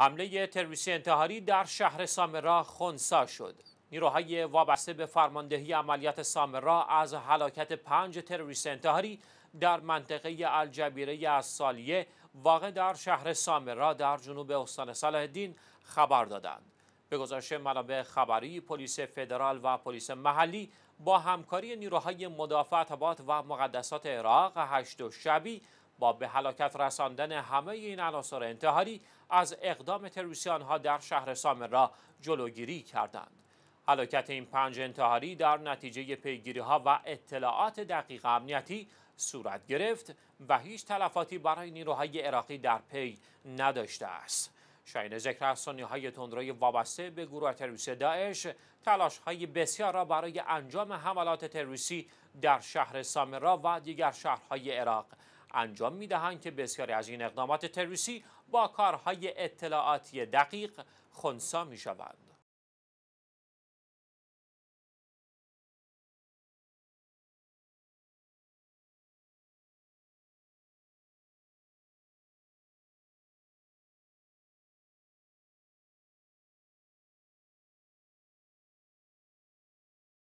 حمله تروریستی انتحاری در شهر سامرا خونسا شد. نیروهای وابسته به فرماندهی عملیات سامرا از حلاکت پنج تروریست انتحاری در منطقه الجبیره از سالیه واقع در شهر سامرا در جنوب استان صلاح الدین خبر دادند. به گزارش منابع خبری پلیس فدرال و پلیس محلی با همکاری نیروهای مدافع و مقدسات عراق هشت و شبی با به هلاکت رساندن همه این عناصر انتحاری از اقدام تروریستان ها در شهر سامر را جلوگیری کردند. هلاکت این پنج انتحاری در نتیجه پیگیری ها و اطلاعات دقیق امنیتی صورت گرفت و هیچ تلفاتی برای نیروهای عراقی در پی نداشته است. شاین ذکر از های تندروی وابسته به گروه تروریستی داعش تلاش های بسیار را برای انجام حملات تروریستی در شهر سامرا و دیگر شهرهای عراق انجام می دهند که بسیاری از این اقدامات تروریستی با کارهای اطلاعاتی دقیق خونسا می شوند.